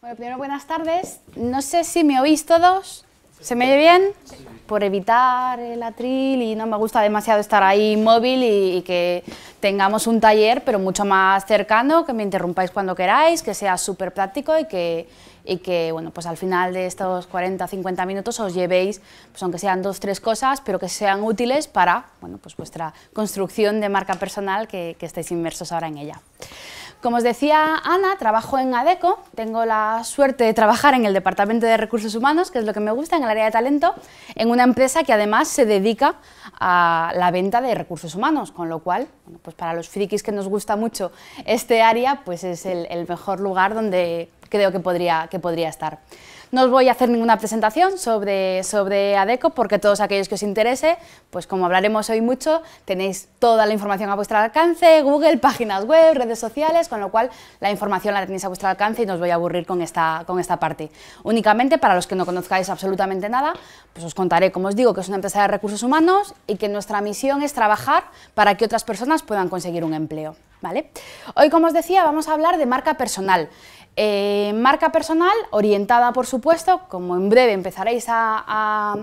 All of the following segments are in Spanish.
Bueno, primero buenas tardes. No sé si me oís todos. ¿Se me oye bien? Por evitar el atril y no me gusta demasiado estar ahí móvil y, que tengamos un taller, pero mucho más cercano, que me interrumpáis cuando queráis, que sea súper práctico y que, y que, bueno, pues al final de estos 40, 50 minutos os llevéis, pues aunque sean dos, tres cosas, pero que sean útiles para, bueno, pues vuestra construcción de marca personal que, que estéis inmersos ahora en ella. Como os decía Ana, trabajo en ADECO, tengo la suerte de trabajar en el Departamento de Recursos Humanos, que es lo que me gusta, en el área de talento, en una empresa que además se dedica a la venta de recursos humanos, con lo cual, pues para los frikis que nos gusta mucho este área, pues es el, mejor lugar donde creo que que podría estar. No os voy a hacer ninguna presentación sobre, sobre ADECO porque todos aquellos que os interese, pues como hablaremos hoy mucho, tenéis toda la información a vuestro alcance, Google, páginas web, redes sociales, con lo cual la información la tenéis a vuestro alcance y no os voy a aburrir con esta, con esta parte. Únicamente para los que no conozcáis absolutamente nada, pues os contaré, como os digo, que es una empresa de recursos humanos y que nuestra misión es trabajar para que otras personas puedan conseguir un empleo. ¿Vale? Hoy, como os decía, vamos a hablar de marca personal. Eh, marca personal, orientada por supuesto, como en breve empezaréis a,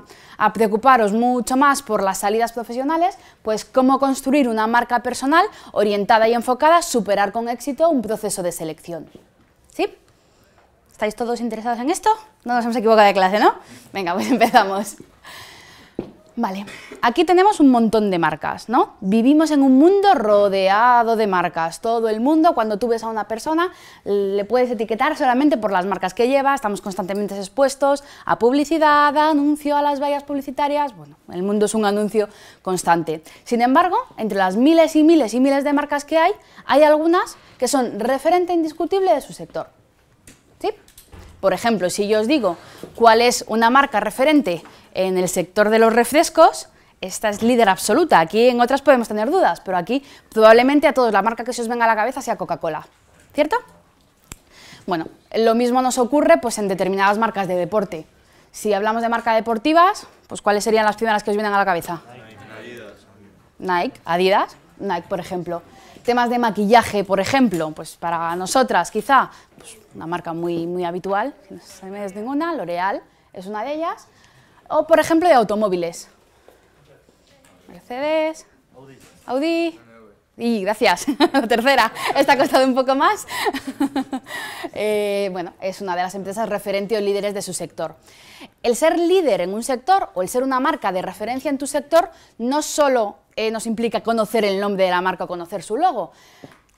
preocuparos mucho más por las salidas profesionales, pues cómo construir una marca personal orientada y enfocada, a superar con éxito un proceso de selección. ¿Sí? ¿Estáis todos interesados en esto? No nos hemos equivocado de clase, ¿no? Venga, pues empezamos. Vale, aquí tenemos un montón de marcas, ¿no? Vivimos en un mundo rodeado de marcas. Todo el mundo, cuando tú ves a una persona, le puedes etiquetar solamente por las marcas que lleva. Estamos constantemente expuestos a publicidad, a anuncio, a las vallas publicitarias. Bueno, el mundo es un anuncio constante. Sin embargo, entre las miles y miles y miles de marcas que hay, hay algunas que son referente indiscutible de su sector. ¿Sí? Por ejemplo, si yo os digo cuál es una marca referente en el sector de los refrescos, esta es líder absoluta. Aquí en otras podemos tener dudas, pero aquí probablemente a todos la marca que se os venga a la cabeza sea Coca-Cola, ¿cierto? Bueno, lo mismo nos ocurre pues, en determinadas marcas de deporte. Si hablamos de marcas deportivas, pues ¿cuáles serían las primeras que os vienen a la cabeza? Nike, Adidas. Nike, por ejemplo. Temas de maquillaje, por ejemplo, pues para nosotras quizá, pues, una marca muy, muy habitual, no no se me ninguna, L'Oreal es una de ellas. O, por ejemplo, de automóviles. Mercedes, Audi, Audi. Y gracias, la tercera, esta ha costado un poco más. Eh, bueno, es una de las empresas referentes o líderes de su sector. El ser líder en un sector o el ser una marca de referencia en tu sector no solo eh, nos implica conocer el nombre de la marca o conocer su logo,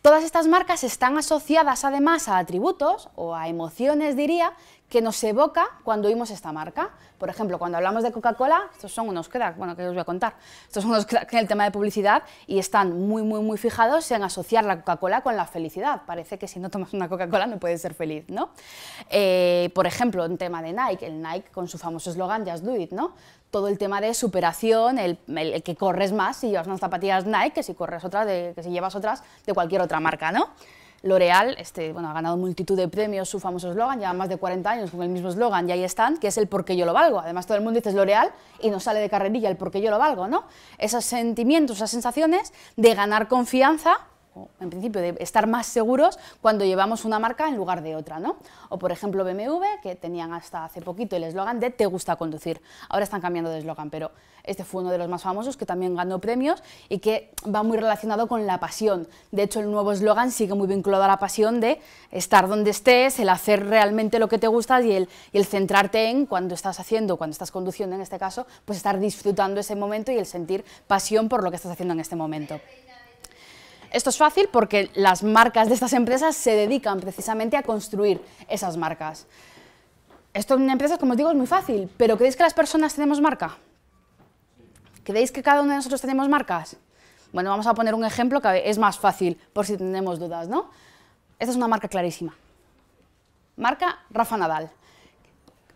Todas estas marcas están asociadas además a atributos o a emociones, diría, que nos evoca cuando oímos esta marca. Por ejemplo, cuando hablamos de Coca-Cola, estos son unos cracks, bueno, que os voy a contar, estos son unos cracks en el tema de publicidad y están muy, muy, muy fijados en asociar la Coca-Cola con la felicidad. Parece que si no tomas una Coca-Cola no puedes ser feliz, ¿no? Eh, por ejemplo, en tema de Nike, el Nike con su famoso eslogan Just Do It, ¿no? todo el tema de superación, el, el, que corres más si llevas unas zapatillas Nike que si corres otras, que si llevas otras de cualquier otra marca, ¿no? L'Oreal este, bueno, ha ganado multitud de premios, su famoso eslogan, lleva más de 40 años con el mismo eslogan, y ahí están, que es el porque yo lo valgo. Además, todo el mundo dice L'Oreal y no sale de carrerilla el porque yo lo valgo, ¿no? Esos sentimientos, esas sensaciones de ganar confianza en principio de estar más seguros cuando llevamos una marca en lugar de otra, ¿no? O por ejemplo BMW, que tenían hasta hace poquito el eslogan de te gusta conducir. Ahora están cambiando de eslogan, pero este fue uno de los más famosos que también ganó premios y que va muy relacionado con la pasión. De hecho, el nuevo eslogan sigue muy vinculado a la pasión de estar donde estés, el hacer realmente lo que te gusta y el, y el centrarte en cuando estás haciendo, cuando estás conduciendo en este caso, pues estar disfrutando ese momento y el sentir pasión por lo que estás haciendo en este momento. Esto es fácil porque las marcas de estas empresas se dedican precisamente a construir esas marcas. Esto en empresas, como os digo, es muy fácil, pero ¿creéis que las personas tenemos marca? ¿Creéis que cada uno de nosotros tenemos marcas? Bueno, vamos a poner un ejemplo que es más fácil, por si tenemos dudas, ¿no? Esta es una marca clarísima. Marca Rafa Nadal.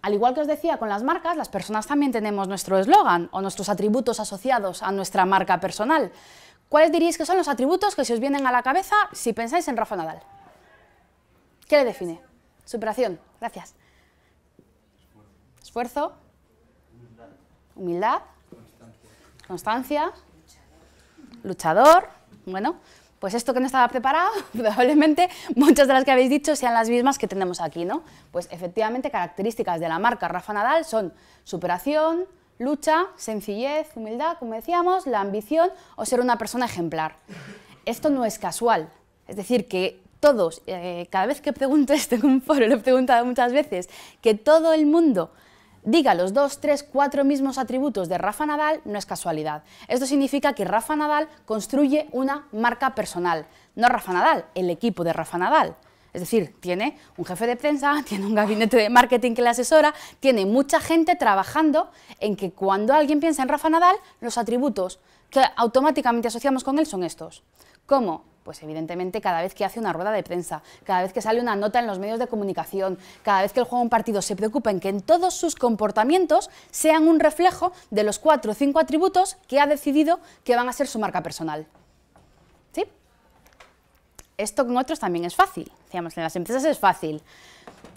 Al igual que os decía con las marcas, las personas también tenemos nuestro eslogan o nuestros atributos asociados a nuestra marca personal. ¿Cuáles diríais que son los atributos que se os vienen a la cabeza si pensáis en Rafa Nadal? ¿Qué le define? Superación, gracias. Esfuerzo. Humildad. Constancia. Luchador. Bueno, pues esto que no estaba preparado, probablemente muchas de las que habéis dicho sean las mismas que tenemos aquí, ¿no? Pues efectivamente características de la marca Rafa Nadal son superación, lucha, sencillez, humildad, como decíamos, la ambición o ser una persona ejemplar. Esto no es casual, es decir, que todos, eh, cada vez que pregunto esto en un foro, lo he preguntado muchas veces, que todo el mundo diga los dos, tres, cuatro mismos atributos de Rafa Nadal no es casualidad. Esto significa que Rafa Nadal construye una marca personal, no Rafa Nadal, el equipo de Rafa Nadal. Es decir, tiene un jefe de prensa, tiene un gabinete de marketing que le asesora, tiene mucha gente trabajando en que cuando alguien piensa en Rafa Nadal, los atributos que automáticamente asociamos con él son estos. ¿Cómo? Pues evidentemente cada vez que hace una rueda de prensa, cada vez que sale una nota en los medios de comunicación, cada vez que él juega un partido, se preocupa en que en todos sus comportamientos sean un reflejo de los cuatro o cinco atributos que ha decidido que van a ser su marca personal esto con otros también es fácil. Decíamos, en las empresas es fácil.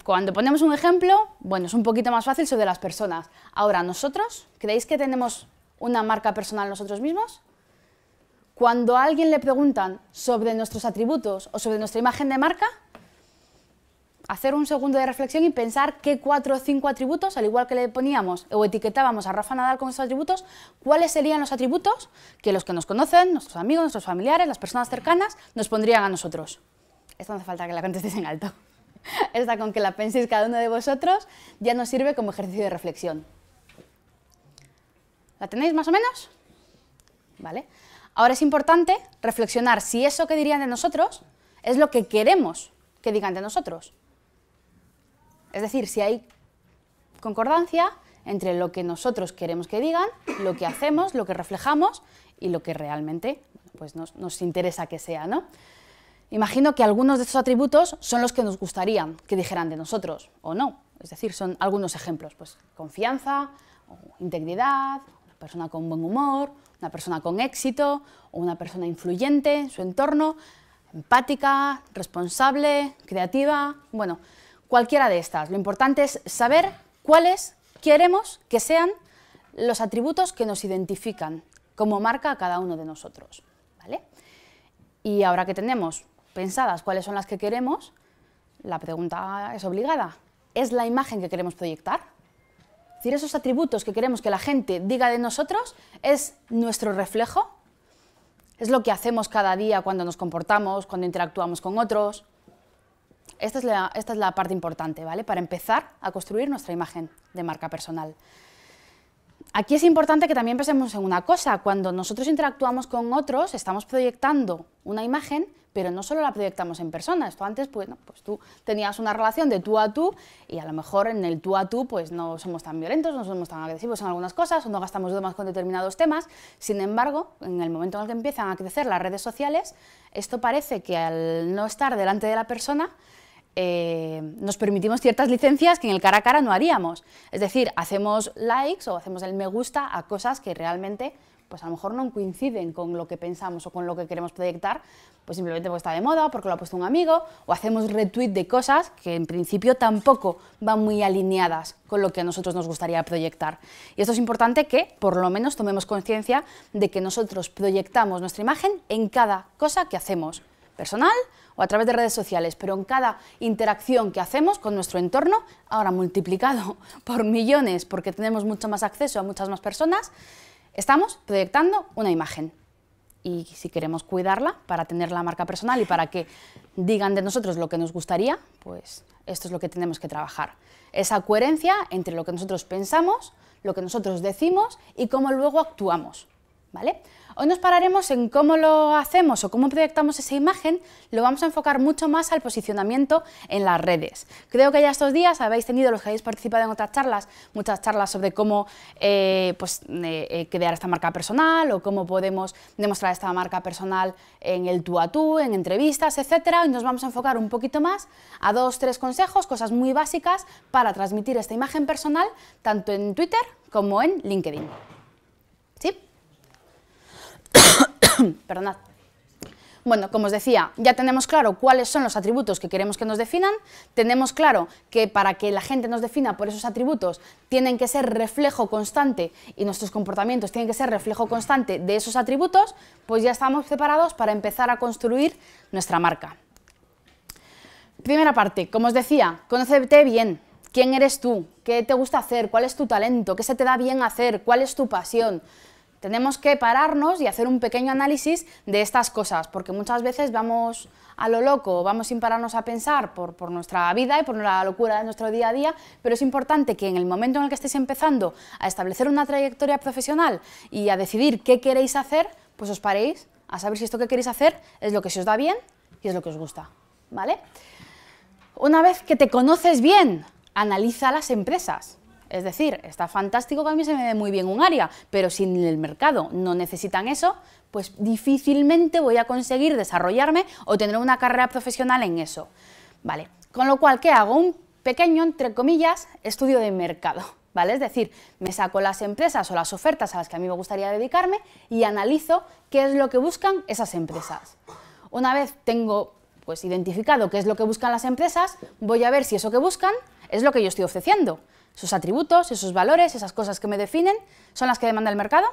Cuando ponemos un ejemplo, bueno, es un poquito más fácil sobre las personas. Ahora, ¿nosotros creéis que tenemos una marca personal nosotros mismos? Cuando a alguien le preguntan sobre nuestros atributos o sobre nuestra imagen de marca, hacer un segundo de reflexión y pensar qué cuatro o cinco atributos, al igual que le poníamos o etiquetábamos a Rafa Nadal con esos atributos, cuáles serían los atributos que los que nos conocen, nuestros amigos, nuestros familiares, las personas cercanas, nos pondrían a nosotros. Esto no hace falta que la contestéis en alto. Esta con que la penséis cada uno de vosotros ya nos sirve como ejercicio de reflexión. ¿La tenéis más o menos? ¿Vale? Ahora es importante reflexionar si eso que dirían de nosotros es lo que queremos que digan de nosotros. Es decir, si hay concordancia entre lo que nosotros queremos que digan, lo que hacemos, lo que reflejamos y lo que realmente pues, nos, interesa que sea. ¿no? Imagino que algunos de estos atributos son los que nos gustaría que dijeran de nosotros o no. Es decir, son algunos ejemplos, pues confianza, integridad, una persona con buen humor, una persona con éxito una persona influyente en su entorno, empática, responsable, creativa, bueno, cualquiera de estas. Lo importante es saber cuáles queremos que sean los atributos que nos identifican como marca a cada uno de nosotros. ¿vale? Y ahora que tenemos pensadas cuáles son las que queremos, la pregunta es obligada. ¿Es la imagen que queremos proyectar? Es decir, esos atributos que queremos que la gente diga de nosotros, ¿es nuestro reflejo? ¿Es lo que hacemos cada día cuando nos comportamos, cuando interactuamos con otros? Esta es, la, parte importante, ¿vale? Para empezar a construir nuestra imagen de marca personal. Aquí es importante que también pensemos en una cosa, cuando nosotros interactuamos con otros, estamos proyectando una imagen, pero no solo la proyectamos en persona, esto antes pues, pues tú tenías una relación de tú a tú y a lo mejor en el tú a tú pues no somos tan violentos, no somos tan agresivos en algunas cosas o no gastamos más con determinados temas, sin embargo, en el momento en el que empiezan a crecer las redes sociales, esto parece que al no estar delante de la persona, eh, nos permitimos ciertas licencias que en el cara a cara no haríamos. Es decir, hacemos likes o hacemos el me gusta a cosas que realmente pues a lo mejor no coinciden con lo que pensamos o con lo que queremos proyectar, pues simplemente porque está de moda, porque lo ha puesto un amigo, o hacemos retweet de cosas que en principio tampoco van muy alineadas con lo que a nosotros nos gustaría proyectar. Y esto es importante que por lo menos tomemos conciencia de que nosotros proyectamos nuestra imagen en cada cosa que hacemos, personal, o a través de redes sociales, pero en cada interacción que hacemos con nuestro entorno, ahora multiplicado por millones porque tenemos mucho más acceso a muchas más personas, estamos proyectando una imagen. Y si queremos cuidarla para tener la marca personal y para que digan de nosotros lo que nos gustaría, pues esto es lo que tenemos que trabajar. Esa coherencia entre lo que nosotros pensamos, lo que nosotros decimos y cómo luego actuamos. Hoy nos pararemos en cómo lo hacemos o cómo proyectamos esa imagen, lo vamos a enfocar mucho más al posicionamiento en las redes. Creo que ya estos días habéis tenido, los que habéis participado en otras charlas, muchas charlas sobre cómo eh, pues, eh, eh, crear esta marca personal o cómo podemos demostrar esta marca personal en el tú a tú, en entrevistas, etc. Y nos vamos a enfocar un poquito más a dos, tres consejos, cosas muy básicas para transmitir esta imagen personal tanto en Twitter como en LinkedIn. Perdonad. Bueno, como os decía, ya tenemos claro cuáles son los atributos que queremos que nos definan, tenemos claro que para que la gente nos defina por esos atributos tienen que ser reflejo constante y nuestros comportamientos tienen que ser reflejo constante de esos atributos, pues ya estamos preparados para empezar a construir nuestra marca. Primera parte, como os decía, conócete bien, quién eres tú, qué te gusta hacer, cuál es tu talento, qué se te da bien hacer, cuál es tu pasión, tenemos que pararnos y hacer un pequeño análisis de estas cosas, porque muchas veces vamos a lo loco, vamos sin pararnos a pensar por, nuestra vida y por la locura de nuestro día a día, pero es importante que en el momento en el que estéis empezando a establecer una trayectoria profesional y a decidir qué queréis hacer, pues os paréis a saber si esto que queréis hacer es lo que se os da bien y es lo que os gusta, ¿vale? Una vez que te conoces bien, analiza las empresas. Es decir, está fantástico que a mí se me dé muy bien un área, pero si en el mercado no necesitan eso, pues difícilmente voy a conseguir desarrollarme o tener una carrera profesional en eso. Vale, con lo cual, ¿qué hago? Un pequeño, entre comillas, estudio de mercado. ¿Vale? Es decir, me saco las empresas o las ofertas a las que a mí me gustaría dedicarme y analizo qué es lo que buscan esas empresas. Una vez tengo pues identificado qué es lo que buscan las empresas, voy a ver si eso que buscan es lo que yo estoy ofreciendo. Sus atributos, esos valores, esas cosas que me definen, son las que demanda el mercado,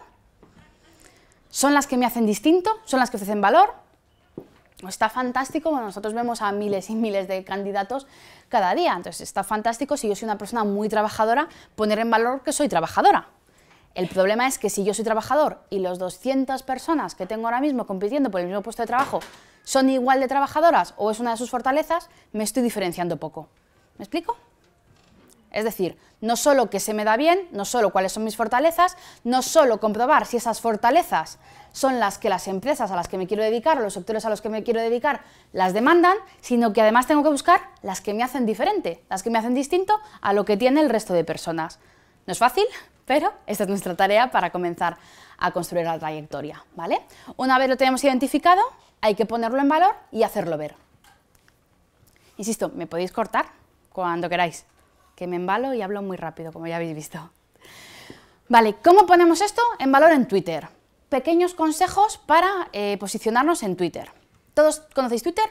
son las que me hacen distinto, son las que ofrecen valor. Está fantástico, nosotros vemos a miles y miles de candidatos cada día, entonces está fantástico si yo soy una persona muy trabajadora, poner en valor que soy trabajadora. El problema es que si yo soy trabajador y los 200 personas que tengo ahora mismo compitiendo por el mismo puesto de trabajo son igual de trabajadoras o es una de sus fortalezas, me estoy diferenciando poco. ¿Me explico? Es decir, no solo que se me da bien, no solo cuáles son mis fortalezas, no solo comprobar si esas fortalezas son las que las empresas a las que me quiero dedicar los sectores a los que me quiero dedicar las demandan, sino que además tengo que buscar las que me hacen diferente, las que me hacen distinto a lo que tiene el resto de personas. No es fácil, pero esta es nuestra tarea para comenzar a construir la trayectoria, ¿vale? Una vez lo tenemos identificado, hay que ponerlo en valor y hacerlo ver. Insisto, me podéis cortar cuando queráis que me embalo y hablo muy rápido, como ya habéis visto. Vale, ¿cómo ponemos esto en valor en Twitter? Pequeños consejos para eh, posicionarnos en Twitter. ¿Todos conocéis Twitter?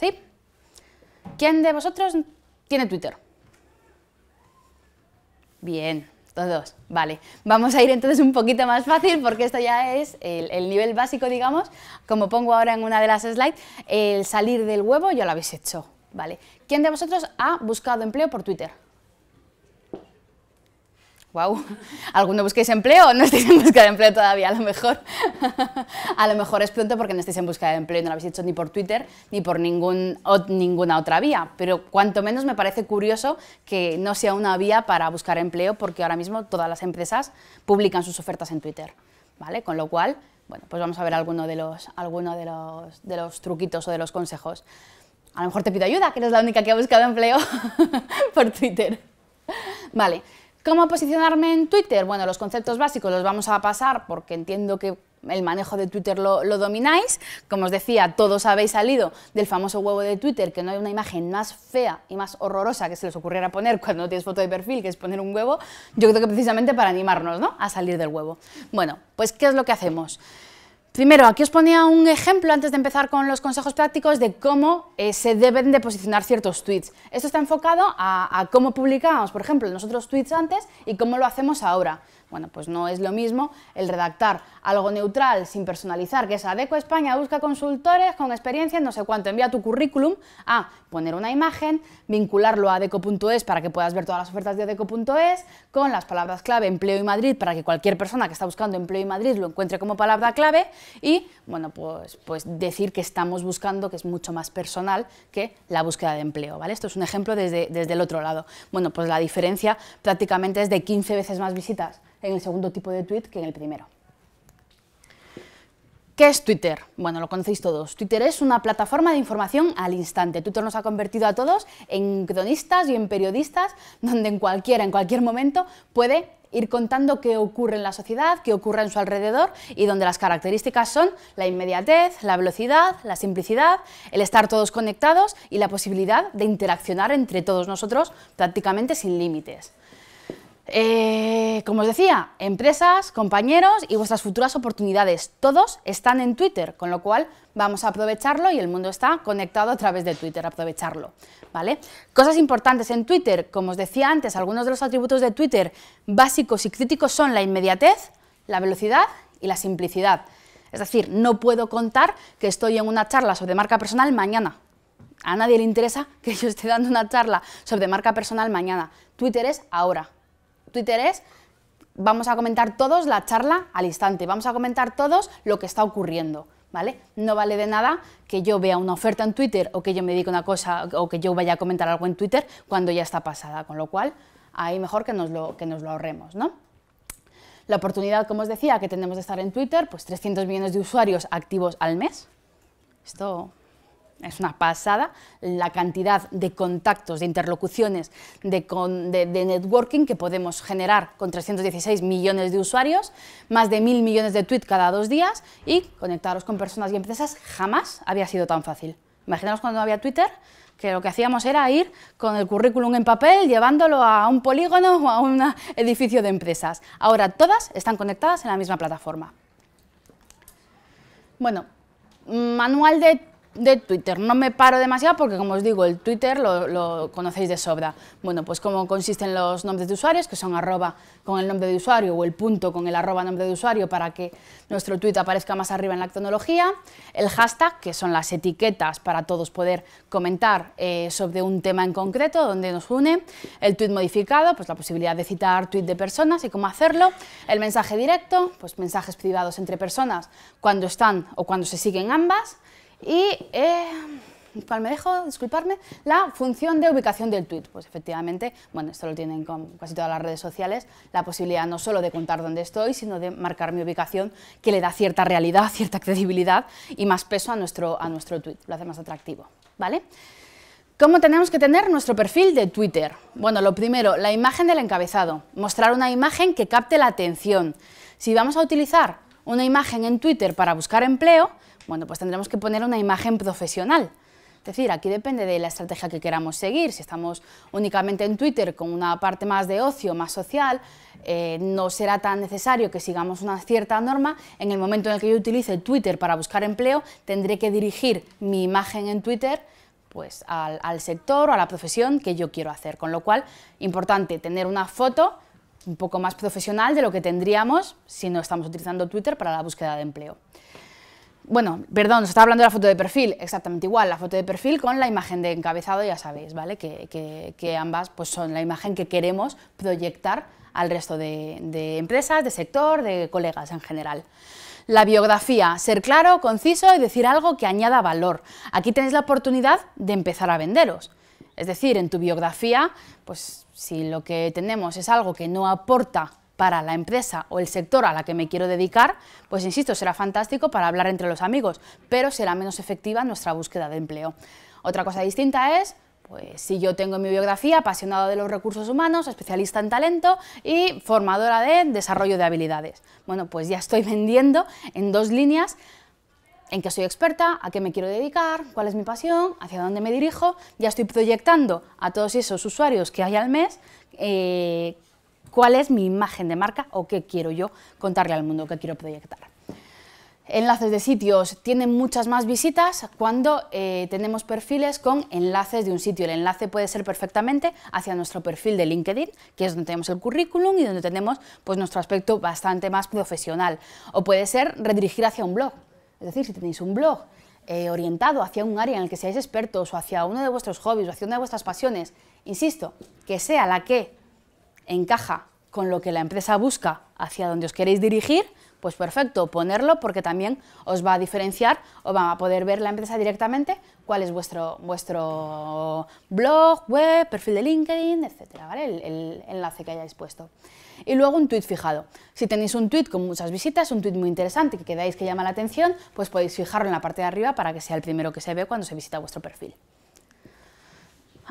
¿Sí? ¿Quién de vosotros tiene Twitter? Bien, todos. Vale, vamos a ir entonces un poquito más fácil porque esto ya es el, nivel básico, digamos. Como pongo ahora en una de las slides, el salir del huevo ya lo habéis hecho. Vale, ¿Quién de vosotros ha buscado empleo por Twitter? wow, ¿alguno busquéis empleo? o No estáis en busca de empleo todavía, a lo mejor. a lo mejor es pronto porque no estáis en busca de empleo, y no lo habéis hecho ni por Twitter ni por ninguna otra vía. Pero cuanto menos me parece curioso que no sea una vía para buscar empleo porque ahora mismo todas las empresas publican sus ofertas en Twitter. ¿Vale? Con lo cual, bueno, pues vamos a ver alguno de los, de los, de los truquitos o de los consejos. A lo mejor te pido ayuda, que eres la única que ha buscado empleo por Twitter. Vale, ¿cómo posicionarme en Twitter? Bueno, los conceptos básicos los vamos a pasar porque entiendo que el manejo de Twitter lo, domináis. Como os decía, todos habéis salido del famoso huevo de Twitter, que no hay una imagen más fea y más horrorosa que se les ocurriera poner cuando tienes foto de perfil, que es poner un huevo. Yo creo que precisamente para animarnos ¿no? a salir del huevo. Bueno, pues ¿qué es lo que hacemos? Primero, aquí os ponía un ejemplo antes de empezar con los consejos prácticos de cómo eh, se deben de posicionar ciertos tweets. Esto está enfocado a, a, cómo publicábamos, por ejemplo, nosotros tweets antes y cómo lo hacemos ahora. Bueno, pues no es lo mismo el redactar algo neutral sin personalizar, que es Adeco España busca consultores con experiencia no sé cuánto, envía tu currículum a poner una imagen, vincularlo a adeco.es para que puedas ver todas las ofertas de adeco.es, con las palabras clave empleo y Madrid para que cualquier persona que está buscando empleo y Madrid lo encuentre como palabra clave y, bueno, pues, pues decir que estamos buscando, que es mucho más personal que la búsqueda de empleo, ¿vale? Esto es un ejemplo desde, desde el otro lado. Bueno, pues la diferencia prácticamente es de 15 veces más visitas en el segundo tipo de tweet que en el primero. ¿Qué es Twitter? Bueno, lo conocéis todos. Twitter es una plataforma de información al instante. Twitter nos ha convertido a todos en cronistas y en periodistas, donde en cualquiera, en cualquier momento, puede ir contando qué ocurre en la sociedad, qué ocurre en su alrededor y donde las características son la inmediatez, la velocidad, la simplicidad, el estar todos conectados y la posibilidad de interaccionar entre todos nosotros prácticamente sin límites. Eh, como os decía, empresas, compañeros y vuestras futuras oportunidades. Todos están en Twitter, con lo cual vamos a aprovecharlo y el mundo está conectado a través de Twitter, aprovecharlo. ¿vale? Cosas importantes en Twitter, como os decía antes, algunos de los atributos de Twitter básicos y críticos son la inmediatez, la velocidad y la simplicidad. Es decir, no puedo contar que estoy en una charla sobre marca personal mañana. A nadie le interesa que yo esté dando una charla sobre marca personal mañana. Twitter es ahora Twitter es vamos a comentar todos la charla al instante, vamos a comentar todos lo que está ocurriendo. ¿Vale? No vale de nada que yo vea una oferta en Twitter o que yo me diga una cosa o que yo vaya a comentar algo en Twitter cuando ya está pasada, con lo cual ahí mejor que nos lo, que nos lo ahorremos, ¿no? La oportunidad, como os decía, que tenemos de estar en Twitter, pues 300 millones de usuarios activos al mes. Esto es una pasada la cantidad de contactos, de interlocuciones, de, networking que podemos generar con 316 millones de usuarios, más de mil millones de tweets cada dos días y conectaros con personas y empresas jamás había sido tan fácil. Imaginaos cuando no había Twitter, que lo que hacíamos era ir con el currículum en papel, llevándolo a un polígono o a un edificio de empresas. Ahora todas están conectadas en la misma plataforma. Bueno, manual de de Twitter. No me paro demasiado porque, como os digo, el Twitter lo, conocéis de sobra. Bueno, pues cómo consisten los nombres de usuarios, que son arroba con el nombre de usuario o el punto con el arroba nombre de usuario para que nuestro tweet aparezca más arriba en la tecnología El hashtag, que son las etiquetas para todos poder comentar eh, sobre un tema en concreto, donde nos une. El tweet modificado, pues la posibilidad de citar tweet de personas y cómo hacerlo. El mensaje directo, pues mensajes privados entre personas cuando están o cuando se siguen ambas y eh, me dejo? Disculparme. La función de ubicación del tweet. Pues efectivamente, bueno, esto lo tienen con casi todas las redes sociales, la posibilidad no solo de contar dónde estoy, sino de marcar mi ubicación, que le da cierta realidad, cierta credibilidad y más peso a nuestro, a nuestro tweet, lo hace más atractivo, ¿vale? ¿Cómo tenemos que tener nuestro perfil de Twitter? Bueno, lo primero, la imagen del encabezado, mostrar una imagen que capte la atención. Si vamos a utilizar una imagen en Twitter para buscar empleo, bueno, pues tendremos que poner una imagen profesional. Es decir, aquí depende de la estrategia que queramos seguir. Si estamos únicamente en Twitter con una parte más de ocio, más social, eh, no será tan necesario que sigamos una cierta norma. En el momento en el que yo utilice Twitter para buscar empleo, tendré que dirigir mi imagen en Twitter pues, al, al sector o a la profesión que yo quiero hacer. Con lo cual, importante tener una foto un poco más profesional de lo que tendríamos si no estamos utilizando Twitter para la búsqueda de empleo. Bueno, perdón, se estaba hablando de la foto de perfil, exactamente igual, la foto de perfil con la imagen de encabezado, ya sabéis, ¿vale? Que, ambas pues, son la imagen que queremos proyectar al resto de, de empresas, de sector, de colegas en general. La biografía, ser claro, conciso y decir algo que añada valor. Aquí tenéis la oportunidad de empezar a venderos. Es decir, en tu biografía, pues si lo que tenemos es algo que no aporta para la empresa o el sector a la que me quiero dedicar, pues insisto, será fantástico para hablar entre los amigos, pero será menos efectiva nuestra búsqueda de empleo. Otra cosa distinta es, pues si yo tengo en mi biografía apasionada de los recursos humanos, especialista en talento y formadora de desarrollo de habilidades. Bueno, pues ya estoy vendiendo en dos líneas en qué soy experta, a qué me quiero dedicar, cuál es mi pasión, hacia dónde me dirijo. Ya estoy proyectando a todos esos usuarios que hay al mes eh, cuál es mi imagen de marca o qué quiero yo contarle al mundo, qué quiero proyectar. Enlaces de sitios tienen muchas más visitas cuando eh, tenemos perfiles con enlaces de un sitio. El enlace puede ser perfectamente hacia nuestro perfil de LinkedIn, que es donde tenemos el currículum y donde tenemos pues, nuestro aspecto bastante más profesional. O puede ser redirigir hacia un blog. Es decir, si tenéis un blog eh, orientado hacia un área en el que seáis expertos o hacia uno de vuestros hobbies o hacia una de vuestras pasiones, insisto, que sea la que encaja con lo que la empresa busca hacia donde os queréis dirigir, pues perfecto, ponerlo porque también os va a diferenciar o va a poder ver la empresa directamente cuál es vuestro, blog, web, perfil de LinkedIn, etcétera, ¿vale? El, enlace que hayáis puesto. Y luego un tweet fijado. Si tenéis un tweet con muchas visitas, un tweet muy interesante que quedáis que llama la atención, pues podéis fijarlo en la parte de arriba para que sea el primero que se ve cuando se visita vuestro perfil.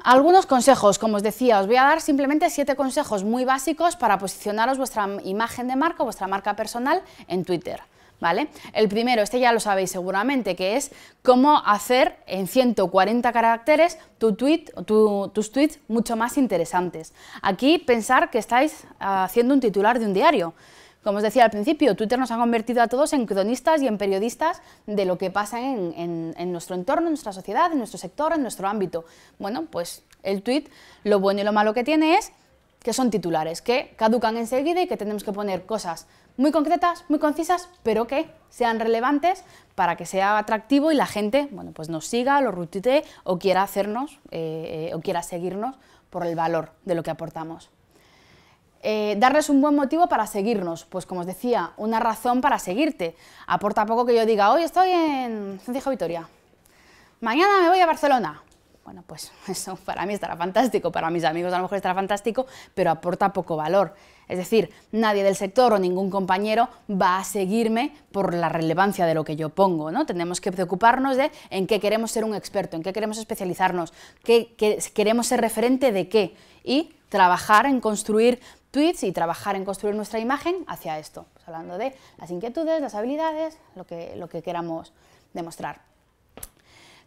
Algunos consejos, como os decía, os voy a dar simplemente siete consejos muy básicos para posicionaros vuestra imagen de marca, vuestra marca personal en Twitter. ¿Vale? El primero, este ya lo sabéis seguramente, que es cómo hacer en 140 caracteres tu tweet, tus tweets mucho más interesantes. Aquí pensar que estáis ah, haciendo un titular de un diario. Como os decía al principio, Twitter nos ha convertido a todos en cronistas y en periodistas de lo que pasa en, nuestro entorno, en nuestra sociedad, en nuestro sector, en nuestro ámbito. Bueno, pues el tweet, lo bueno y lo malo que tiene es que son titulares, que caducan enseguida y que tenemos que poner cosas muy concretas, muy concisas, pero que sean relevantes para que sea atractivo y la gente bueno, pues nos siga, lo rutite o quiera hacernos eh, eh, o quiera seguirnos por el valor de lo que aportamos. Eh, darles un buen motivo para seguirnos, pues como os decía, una razón para seguirte. Aporta poco que yo diga, hoy estoy en Diego Vitoria, mañana me voy a Barcelona. Bueno, pues eso para mí estará fantástico, para mis amigos a lo mejor estará fantástico, pero aporta poco valor. Es decir, nadie del sector o ningún compañero va a seguirme por la relevancia de lo que yo pongo, ¿no? Tenemos que preocuparnos de en qué queremos ser un experto, en qué queremos especializarnos, qué queremos ser referente de qué y trabajar en construir tweets y trabajar en construir nuestra imagen hacia esto, pues hablando de las inquietudes, las habilidades, lo que, lo que queramos demostrar.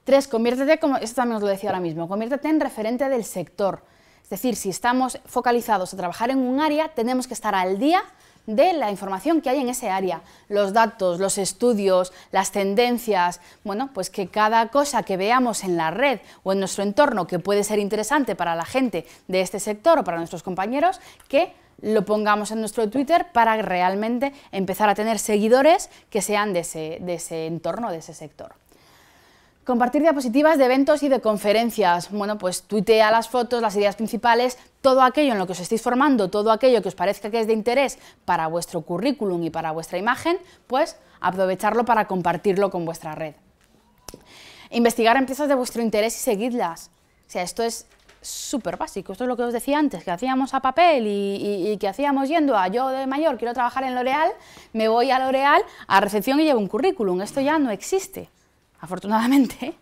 Tres, conviértete, como esto también os lo decía ahora mismo, conviértete en referente del sector. Es decir, si estamos focalizados a trabajar en un área, tenemos que estar al día de la información que hay en ese área, los datos, los estudios, las tendencias, bueno, pues que cada cosa que veamos en la red o en nuestro entorno que puede ser interesante para la gente de este sector o para nuestros compañeros, que lo pongamos en nuestro Twitter para realmente empezar a tener seguidores que sean de ese, de ese entorno, de ese sector. Compartir diapositivas de eventos y de conferencias. Bueno, pues tuitea las fotos, las ideas principales, todo aquello en lo que os estáis formando, todo aquello que os parezca que es de interés para vuestro currículum y para vuestra imagen, pues aprovecharlo para compartirlo con vuestra red. Investigar empresas de vuestro interés y seguidlas. O sea, esto es súper básico. Esto es lo que os decía antes, que hacíamos a papel y, y que hacíamos yendo a yo de mayor quiero trabajar en L'Oreal, me voy a L'Oreal, a recepción y llevo un currículum. Esto ya no existe, afortunadamente.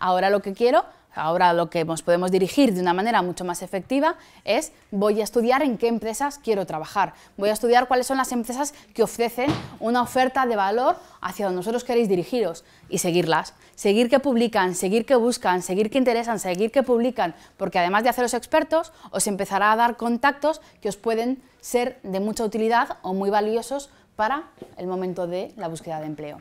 Ahora lo que quiero Ahora lo que nos podemos dirigir de una manera mucho más efectiva es voy a estudiar en qué empresas quiero trabajar, voy a estudiar cuáles son las empresas que ofrecen una oferta de valor hacia donde nosotros queréis dirigiros y seguirlas, seguir que publican, seguir que buscan, seguir que interesan, seguir que publican, porque además de haceros expertos, os empezará a dar contactos que os pueden ser de mucha utilidad o muy valiosos para el momento de la búsqueda de empleo.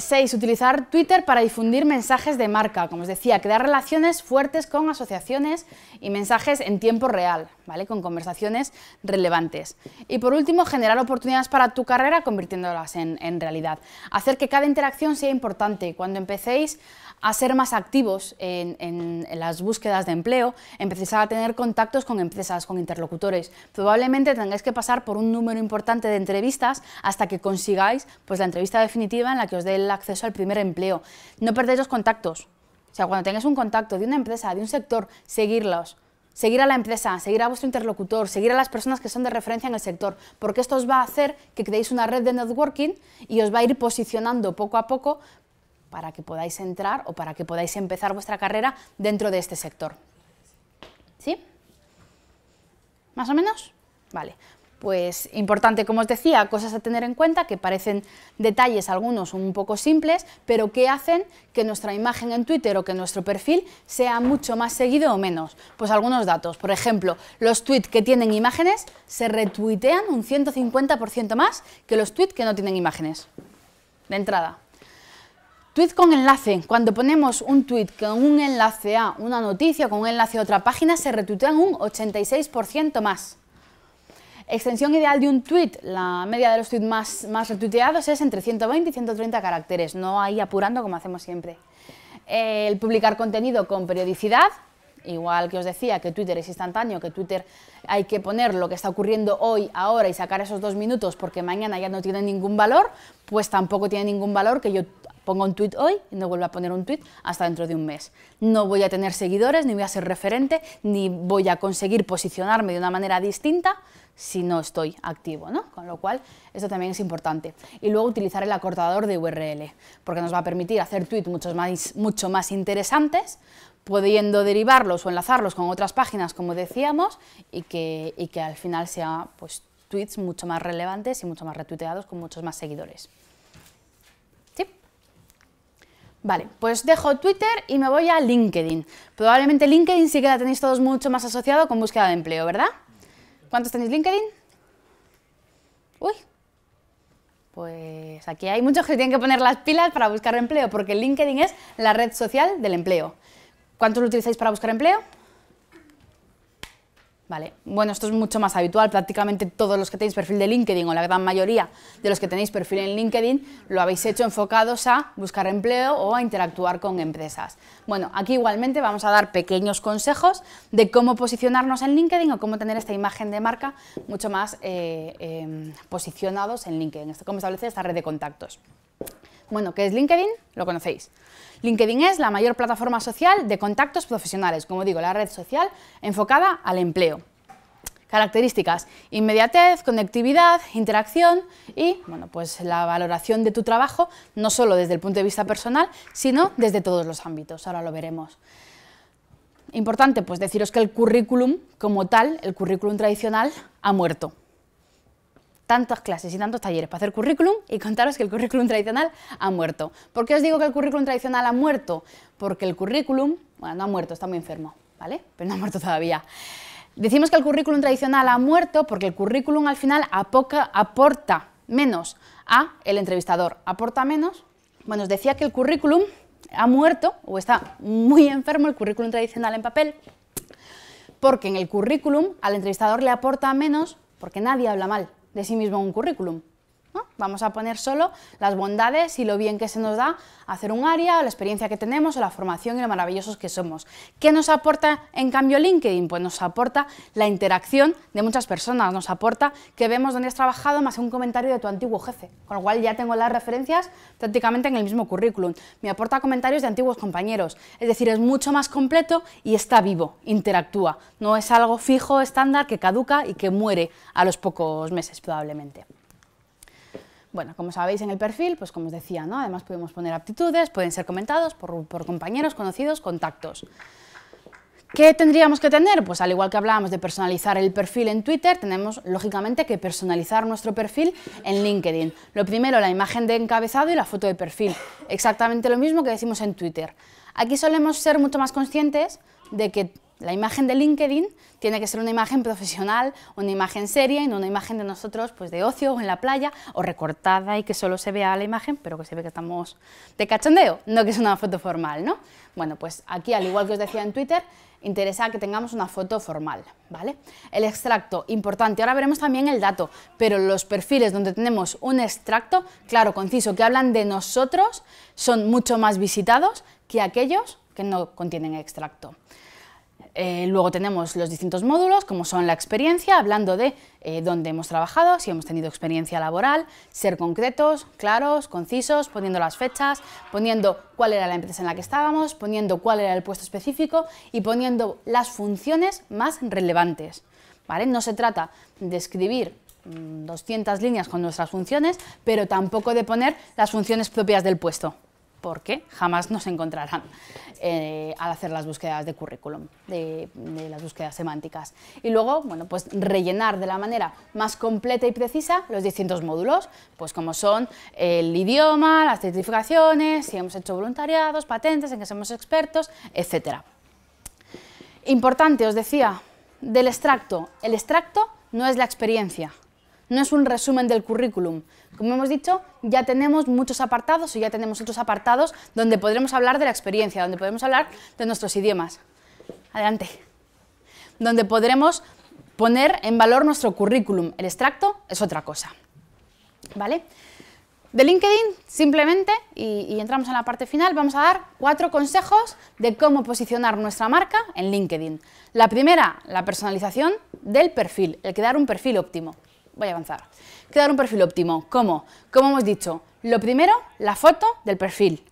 6. Utilizar Twitter para difundir mensajes de marca, como os decía, crear relaciones fuertes con asociaciones y mensajes en tiempo real, ¿vale? Con conversaciones relevantes. Y por último, generar oportunidades para tu carrera convirtiéndolas en, en realidad. Hacer que cada interacción sea importante. Cuando empecéis a ser más activos en, las búsquedas de empleo, empecéis a tener contactos con empresas, con interlocutores. Probablemente tengáis que pasar por un número importante de entrevistas hasta que consigáis pues, la entrevista definitiva en la que os dé el acceso al primer empleo. No perdáis los contactos. O sea, cuando tengáis un contacto de una empresa, de un sector, seguirlos. Seguir a la empresa, seguir a vuestro interlocutor, seguir a las personas que son de referencia en el sector, porque esto os va a hacer que creéis una red de networking y os va a ir posicionando poco a poco para que podáis entrar o para que podáis empezar vuestra carrera dentro de este sector. ¿Sí? ¿Más o menos? Vale. Pues importante, como os decía, cosas a tener en cuenta que parecen detalles algunos un poco simples, pero que hacen que nuestra imagen en Twitter o que nuestro perfil sea mucho más seguido o menos. Pues algunos datos, por ejemplo, los tweets que tienen imágenes se retuitean un 150% más que los tweets que no tienen imágenes. De entrada, Tweet con enlace. Cuando ponemos un tweet con un enlace a una noticia, con un enlace a otra página, se retuitean un 86% más. Extensión ideal de un tweet, la media de los tweets más, más retuiteados es entre 120 y 130 caracteres, no ahí apurando como hacemos siempre. El publicar contenido con periodicidad, igual que os decía que Twitter es instantáneo, que Twitter hay que poner lo que está ocurriendo hoy, ahora y sacar esos dos minutos porque mañana ya no tiene ningún valor, pues tampoco tiene ningún valor que yo pongo un tweet hoy y no vuelvo a poner un tweet hasta dentro de un mes. No voy a tener seguidores, ni voy a ser referente, ni voy a conseguir posicionarme de una manera distinta si no estoy activo, ¿no? Con lo cual, esto también es importante. Y luego utilizar el acortador de URL, porque nos va a permitir hacer tweets mucho más, mucho más interesantes, pudiendo derivarlos o enlazarlos con otras páginas, como decíamos, y que, al final sea pues, tweets mucho más relevantes y mucho más retuiteados con muchos más seguidores. Vale, pues dejo Twitter y me voy a LinkedIn. Probablemente LinkedIn sí que la tenéis todos mucho más asociado con búsqueda de empleo, ¿verdad? ¿Cuántos tenéis LinkedIn? Uy, pues aquí hay muchos que tienen que poner las pilas para buscar empleo, porque LinkedIn es la red social del empleo. ¿Cuántos lo utilizáis para buscar empleo? Bueno, esto es mucho más habitual. Prácticamente todos los que tenéis perfil de LinkedIn o la gran mayoría de los que tenéis perfil en LinkedIn lo habéis hecho enfocados a buscar empleo o a interactuar con empresas. Bueno, aquí igualmente vamos a dar pequeños consejos de cómo posicionarnos en LinkedIn o cómo tener esta imagen de marca mucho más eh, em, posicionados en LinkedIn, cómo establecer esta red de contactos. Bueno, ¿qué es LinkedIn? Lo conocéis. LinkedIn es la mayor plataforma social de contactos profesionales, como digo, la red social enfocada al empleo. Características, inmediatez, conectividad, interacción y bueno, pues la valoración de tu trabajo, no solo desde el punto de vista personal, sino desde todos los ámbitos. Ahora lo veremos. Importante pues deciros que el currículum como tal, el currículum tradicional, ha muerto tantas clases y tantos talleres para hacer currículum y contaros que el currículum tradicional ha muerto. ¿Por qué os digo que el currículum tradicional ha muerto? Porque el currículum, bueno, no ha muerto, está muy enfermo, ¿vale? Pero no ha muerto todavía. Decimos que el currículum tradicional ha muerto porque el currículum al final aporta menos a el entrevistador, aporta menos. Bueno, os decía que el currículum ha muerto o está muy enfermo el currículum tradicional en papel porque en el currículum al entrevistador le aporta menos porque nadie habla mal de sí mismo un currículum. Vamos a poner solo las bondades y lo bien que se nos da hacer un área, la experiencia que tenemos, o la formación y lo maravillosos que somos. ¿Qué nos aporta en cambio LinkedIn? Pues nos aporta la interacción de muchas personas, nos aporta que vemos dónde has trabajado más un comentario de tu antiguo jefe, con lo cual ya tengo las referencias prácticamente en el mismo currículum. Me aporta comentarios de antiguos compañeros, es decir, es mucho más completo y está vivo, interactúa, no es algo fijo, estándar, que caduca y que muere a los pocos meses probablemente. Bueno, como sabéis en el perfil, pues como os decía, ¿no? además podemos poner aptitudes, pueden ser comentados por, por compañeros, conocidos, contactos. ¿Qué tendríamos que tener? Pues al igual que hablábamos de personalizar el perfil en Twitter, tenemos lógicamente que personalizar nuestro perfil en LinkedIn. Lo primero, la imagen de encabezado y la foto de perfil. Exactamente lo mismo que decimos en Twitter. Aquí solemos ser mucho más conscientes de que la imagen de LinkedIn tiene que ser una imagen profesional, una imagen seria y no una imagen de nosotros pues de ocio o en la playa o recortada y que solo se vea la imagen, pero que se ve que estamos de cachondeo, no que es una foto formal, ¿no? Bueno, pues aquí, al igual que os decía en Twitter, interesa que tengamos una foto formal, ¿vale? El extracto, importante, ahora veremos también el dato, pero los perfiles donde tenemos un extracto, claro, conciso, que hablan de nosotros, son mucho más visitados que aquellos que no contienen extracto. Eh, luego tenemos los distintos módulos, como son la experiencia, hablando de eh, dónde hemos trabajado, si hemos tenido experiencia laboral, ser concretos, claros, concisos, poniendo las fechas, poniendo cuál era la empresa en la que estábamos, poniendo cuál era el puesto específico y poniendo las funciones más relevantes. No se trata de escribir 200 mm, líneas con nuestras funciones, pero tampoco de poner las funciones propias del puesto porque jamás nos encontrarán eh, al hacer las búsquedas de currículum, de, las búsquedas semánticas. Y luego, bueno, pues rellenar de la manera más completa y precisa los distintos módulos, pues como son el idioma, las certificaciones, si hemos hecho voluntariados, patentes, en que somos expertos, etc. Importante, os decía, del extracto. El extracto no es la experiencia, no es un resumen del currículum. Como hemos dicho, ya tenemos muchos apartados y ya tenemos otros apartados donde podremos hablar de la experiencia, donde podremos hablar de nuestros idiomas. Adelante. Donde podremos poner en valor nuestro currículum. El extracto es otra cosa. ¿Vale? De LinkedIn, simplemente, y, y, entramos en la parte final, vamos a dar cuatro consejos de cómo posicionar nuestra marca en LinkedIn. La primera, la personalización del perfil, el crear un perfil óptimo voy a avanzar. Crear un perfil óptimo. ¿Cómo? Como hemos dicho, lo primero, la foto del perfil.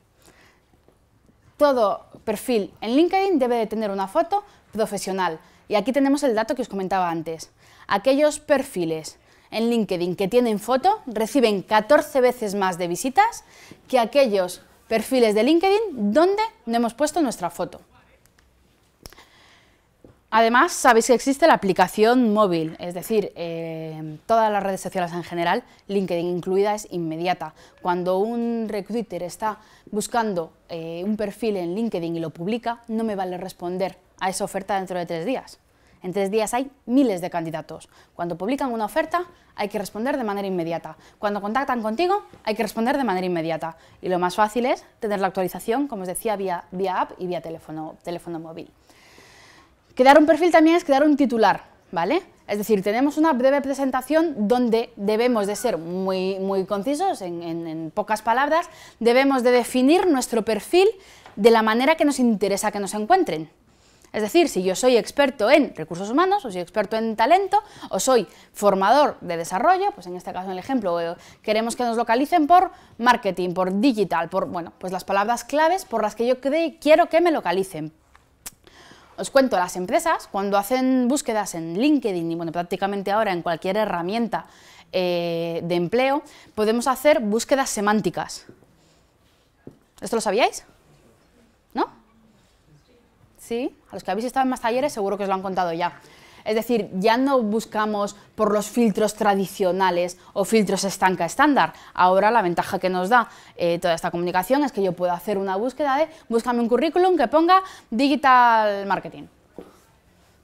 Todo perfil en LinkedIn debe de tener una foto profesional. Y aquí tenemos el dato que os comentaba antes. Aquellos perfiles en LinkedIn que tienen foto reciben 14 veces más de visitas que aquellos perfiles de LinkedIn donde no hemos puesto nuestra foto. Además, sabéis que existe la aplicación móvil, es decir, eh, todas las redes sociales en general, LinkedIn incluida, es inmediata. Cuando un recruiter está buscando eh, un perfil en LinkedIn y lo publica, no me vale responder a esa oferta dentro de tres días. En tres días hay miles de candidatos. Cuando publican una oferta, hay que responder de manera inmediata. Cuando contactan contigo, hay que responder de manera inmediata. Y lo más fácil es tener la actualización, como os decía, vía, vía app y vía teléfono móvil. Quedar un perfil también es quedar un titular, ¿vale? Es decir, tenemos una breve presentación donde debemos de ser muy, muy concisos, en, en pocas palabras, debemos de definir nuestro perfil de la manera que nos interesa que nos encuentren. Es decir, si yo soy experto en recursos humanos, o soy experto en talento, o soy formador de desarrollo, pues en este caso en el ejemplo eh, queremos que nos localicen por marketing, por digital, por bueno, pues las palabras claves por las que yo quiero que me localicen. Os cuento, las empresas cuando hacen búsquedas en LinkedIn y bueno, prácticamente ahora en cualquier herramienta eh, de empleo, podemos hacer búsquedas semánticas. ¿Esto lo sabíais? ¿No? Sí, a los que habéis estado en más talleres seguro que os lo han contado ya. Es decir, ya no buscamos por los filtros tradicionales o filtros estanca estándar. Ahora la ventaja que nos da eh, toda esta comunicación es que yo puedo hacer una búsqueda de búscame un currículum que ponga digital marketing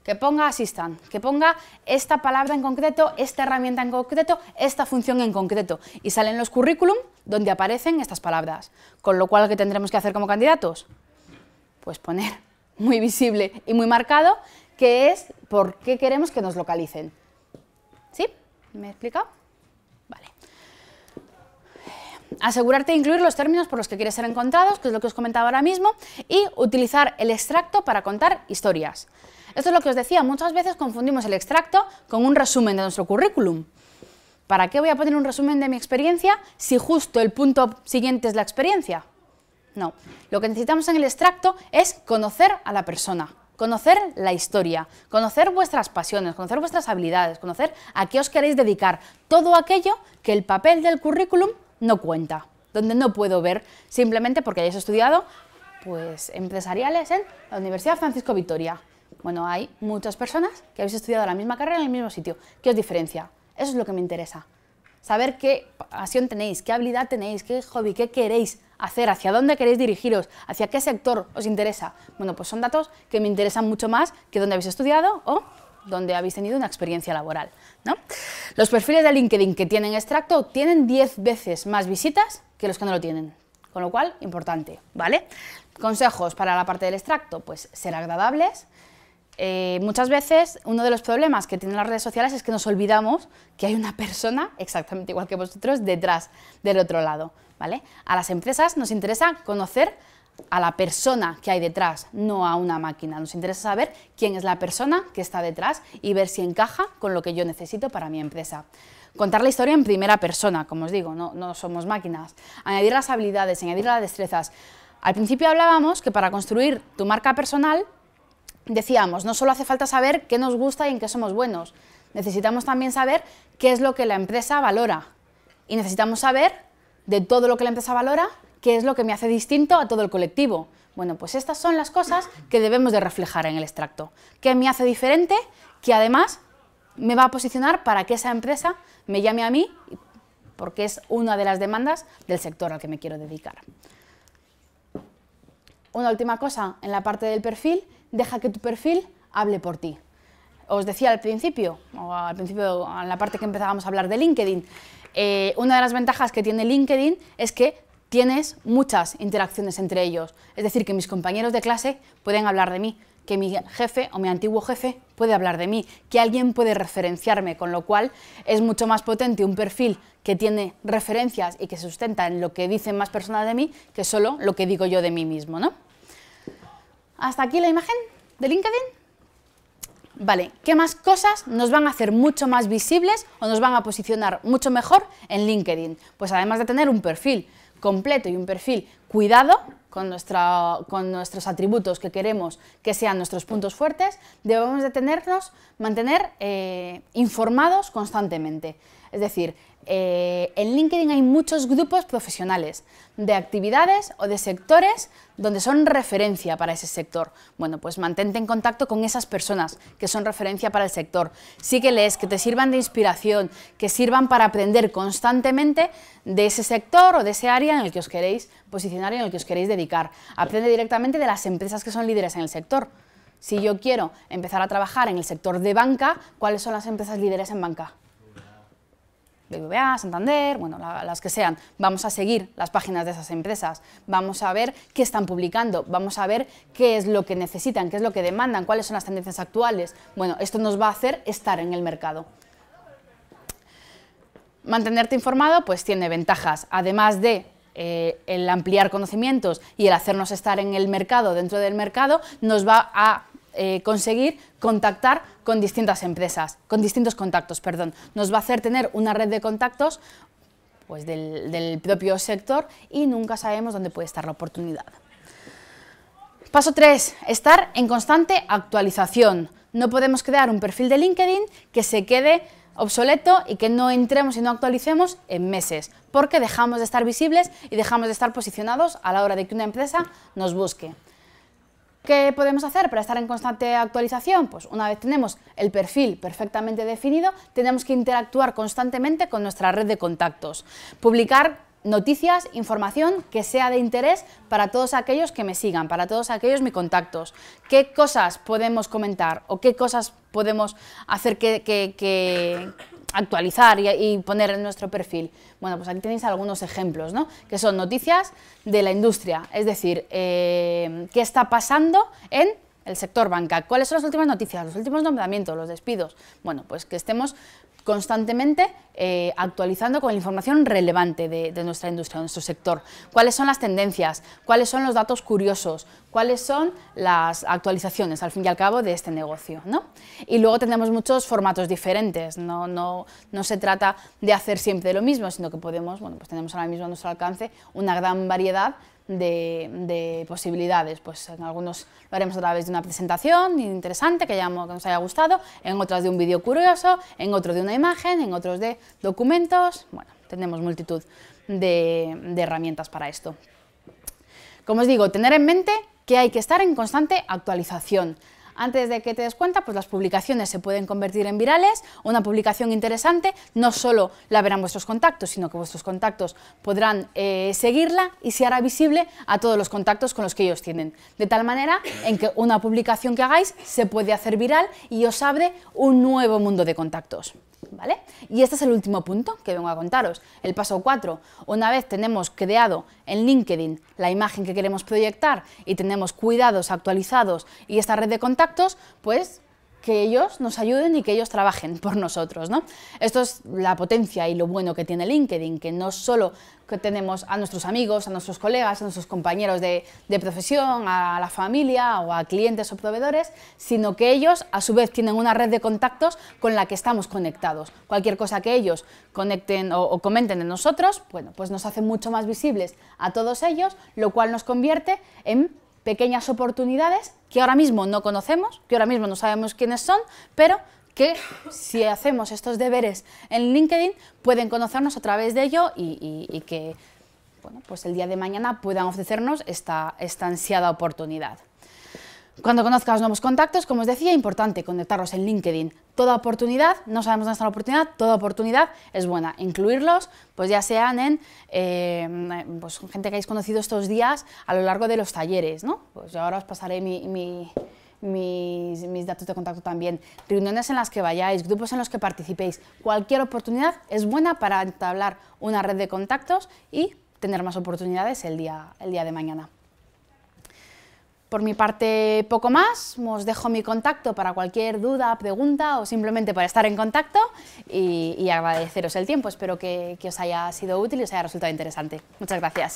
que ponga assistant, que ponga esta palabra en concreto, esta herramienta en concreto, esta función en concreto. Y salen los currículum donde aparecen estas palabras. Con lo cual, ¿qué tendremos que hacer como candidatos? Pues poner muy visible y muy marcado que es por qué queremos que nos localicen. ¿Sí? ¿Me he explicado? Vale. Asegurarte de incluir los términos por los que quieres ser encontrados, que es lo que os comentaba ahora mismo, y utilizar el extracto para contar historias. Esto es lo que os decía, muchas veces confundimos el extracto con un resumen de nuestro currículum. ¿Para qué voy a poner un resumen de mi experiencia si justo el punto siguiente es la experiencia? No, lo que necesitamos en el extracto es conocer a la persona conocer la historia, conocer vuestras pasiones, conocer vuestras habilidades, conocer a qué os queréis dedicar, todo aquello que el papel del currículum no cuenta, donde no puedo ver simplemente porque hayáis estudiado pues empresariales en la Universidad Francisco Vitoria. Bueno, hay muchas personas que habéis estudiado la misma carrera en el mismo sitio. ¿Qué os diferencia? Eso es lo que me interesa saber qué pasión tenéis, qué habilidad tenéis, qué hobby, qué queréis hacer, hacia dónde queréis dirigiros, hacia qué sector os interesa. Bueno, pues son datos que me interesan mucho más que dónde habéis estudiado o donde habéis tenido una experiencia laboral. ¿no? Los perfiles de LinkedIn que tienen extracto tienen 10 veces más visitas que los que no lo tienen. Con lo cual, importante, ¿vale? Consejos para la parte del extracto, pues ser agradables, eh, muchas veces uno de los problemas que tienen las redes sociales es que nos olvidamos que hay una persona exactamente igual que vosotros detrás del otro lado. ¿vale? A las empresas nos interesa conocer a la persona que hay detrás, no a una máquina. Nos interesa saber quién es la persona que está detrás y ver si encaja con lo que yo necesito para mi empresa. Contar la historia en primera persona, como os digo, no, no somos máquinas. Añadir las habilidades, añadir las destrezas. Al principio hablábamos que para construir tu marca personal decíamos, no solo hace falta saber qué nos gusta y en qué somos buenos, necesitamos también saber qué es lo que la empresa valora. Y necesitamos saber de todo lo que la empresa valora, qué es lo que me hace distinto a todo el colectivo. Bueno, pues estas son las cosas que debemos de reflejar en el extracto. ¿Qué me hace diferente? Que además me va a posicionar para que esa empresa me llame a mí, porque es una de las demandas del sector al que me quiero dedicar. Una última cosa en la parte del perfil deja que tu perfil hable por ti. Os decía al principio, o al principio, en la parte que empezábamos a hablar de LinkedIn, eh, una de las ventajas que tiene LinkedIn es que tienes muchas interacciones entre ellos. Es decir, que mis compañeros de clase pueden hablar de mí, que mi jefe o mi antiguo jefe puede hablar de mí, que alguien puede referenciarme, con lo cual es mucho más potente un perfil que tiene referencias y que se sustenta en lo que dicen más personas de mí que solo lo que digo yo de mí mismo, ¿no? Hasta aquí la imagen de LinkedIn. Vale, ¿qué más cosas nos van a hacer mucho más visibles o nos van a posicionar mucho mejor en LinkedIn? Pues además de tener un perfil completo y un perfil cuidado con, nuestros atributos que queremos que sean nuestros puntos fuertes, debemos de tenernos, mantener eh, informados constantemente. Es decir, eh, en LinkedIn hay muchos grupos profesionales de actividades o de sectores donde son referencia para ese sector. Bueno, pues mantente en contacto con esas personas que son referencia para el sector. Sígueles, que te sirvan de inspiración, que sirvan para aprender constantemente de ese sector o de ese área en el que os queréis posicionar y en el que os queréis dedicar. Aprende directamente de las empresas que son líderes en el sector. Si yo quiero empezar a trabajar en el sector de banca, ¿cuáles son las empresas líderes en banca? BBVA, Santander, bueno, las que sean. Vamos a seguir las páginas de esas empresas, vamos a ver qué están publicando, vamos a ver qué es lo que necesitan, qué es lo que demandan, cuáles son las tendencias actuales. Bueno, esto nos va a hacer estar en el mercado. Mantenerte informado pues tiene ventajas, además de eh, el ampliar conocimientos y el hacernos estar en el mercado, dentro del mercado, nos va a eh, conseguir contactar con distintas empresas, con distintos contactos, perdón. Nos va a hacer tener una red de contactos pues, del, del propio sector y nunca sabemos dónde puede estar la oportunidad. Paso 3. Estar en constante actualización. No podemos crear un perfil de LinkedIn que se quede obsoleto y que no entremos y no actualicemos en meses, porque dejamos de estar visibles y dejamos de estar posicionados a la hora de que una empresa nos busque. ¿Qué podemos hacer para estar en constante actualización? Pues una vez tenemos el perfil perfectamente definido, tenemos que interactuar constantemente con nuestra red de contactos, publicar noticias, información que sea de interés para todos aquellos que me sigan, para todos aquellos mis contactos. ¿Qué cosas podemos comentar o qué cosas podemos hacer que, que actualizar y, poner en nuestro perfil. Bueno, pues aquí tenéis algunos ejemplos, ¿no? Que son noticias de la industria, es decir, eh, qué está pasando en el sector banca. ¿Cuáles son las últimas noticias? Los últimos nombramientos, los despidos. Bueno, pues que estemos constantemente eh, actualizando con la información relevante de, nuestra industria, de nuestro sector. ¿Cuáles son las tendencias? ¿Cuáles son los datos curiosos? ¿Cuáles son las actualizaciones, al fin y al cabo, de este negocio? ¿no? Y luego tenemos muchos formatos diferentes. No, no se trata de hacer siempre lo mismo, sino que podemos, bueno, pues tenemos ahora mismo a nuestro alcance una gran variedad de, posibilidades. Pues en algunos lo haremos a través de una presentación interesante que, nos haya gustado, en otras de un vídeo curioso, en otro de una imagen, en otros de documentos. Bueno, tenemos multitud de herramientas para esto. Como os digo, tener en mente que hay que estar en constante actualización antes de que te des cuenta, pues las publicaciones se pueden convertir en virales, una publicación interesante, no solo la verán vuestros contactos, sino que vuestros contactos podrán eh, seguirla y se hará visible a todos los contactos con los que ellos tienen. De tal manera en que una publicación que hagáis se puede hacer viral y os abre un nuevo mundo de contactos. ¿Vale? Y este es el último punto que vengo a contaros. El paso 4. Una vez tenemos creado en LinkedIn la imagen que queremos proyectar y tenemos cuidados actualizados y esta red de contactos, pues que ellos nos ayuden y que ellos trabajen por nosotros. ¿no? Esto es la potencia y lo bueno que tiene LinkedIn, que no solo tenemos a nuestros amigos, a nuestros colegas, a nuestros compañeros de, profesión, a la familia o a clientes o proveedores, sino que ellos a su vez tienen una red de contactos con la que estamos conectados. Cualquier cosa que ellos conecten o, comenten en nosotros, bueno, pues nos hace mucho más visibles a todos ellos, lo cual nos convierte en pequeñas oportunidades que ahora mismo no conocemos, que ahora mismo no sabemos quiénes son, pero que si hacemos estos deberes en LinkedIn pueden conocernos a través de ello y, que bueno, pues el día de mañana puedan ofrecernos esta, esta ansiada oportunidad. Cuando conozcas nuevos contactos, como os decía, importante conectarlos en LinkedIn. Toda oportunidad, no sabemos dónde está la oportunidad, toda oportunidad es buena. Incluirlos, pues ya sean en eh, pues, gente que hayáis conocido estos días a lo largo de los talleres, ¿no? Pues yo ahora os pasaré mis, mis, datos de contacto también, reuniones en las que vayáis, grupos en los que participéis. Cualquier oportunidad es buena para entablar una red de contactos y tener más oportunidades el día, el día de mañana. Por mi parte, poco más. Os dejo mi contacto para cualquier duda, pregunta o simplemente para estar en contacto y, agradeceros el tiempo. Espero que os haya sido útil y os haya resultado interesante. Muchas gracias.